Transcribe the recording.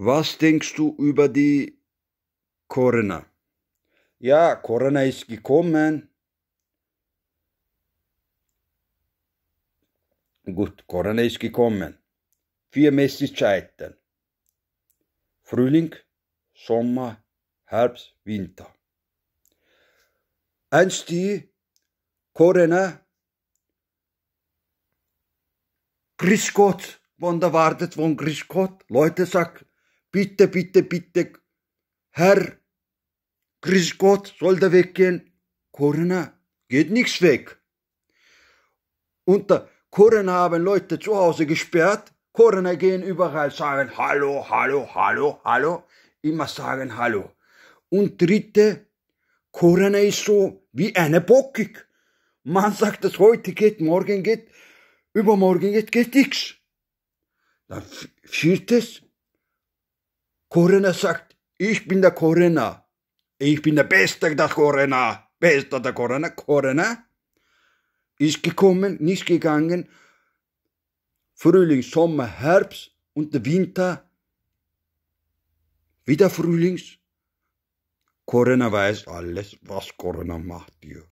Was denkst du über die Corona? Ja, Corona ist gekommen. Gut, Corona ist gekommen. Vier Messzeiten. Frühling, Sommer, Herbst, Winter. Eins die Corona, Grüß Gott, wenn der wartet von Grüß Gott, Leute sagen, Bitte, bitte, bitte, Herr, grüß Gott, soll der weggehen? Corona, geht nichts weg. Unter Corona haben Leute zu Hause gesperrt. Corona gehen überall, sagen Hallo, Hallo, Hallo, Hallo. Immer sagen Hallo. Und dritte, Corona ist so wie eine Bockig. Man sagt, dass heute geht, morgen geht, übermorgen geht, geht nichts. Dann viertes, Corona sagt, ich bin der Corona. Ich bin der Beste der Corona. Bester der Corona. Corona ist gekommen, nicht gegangen. Frühling, Sommer, Herbst und Winter. Wieder Frühlings. Corona weiß alles, was Corona macht dir.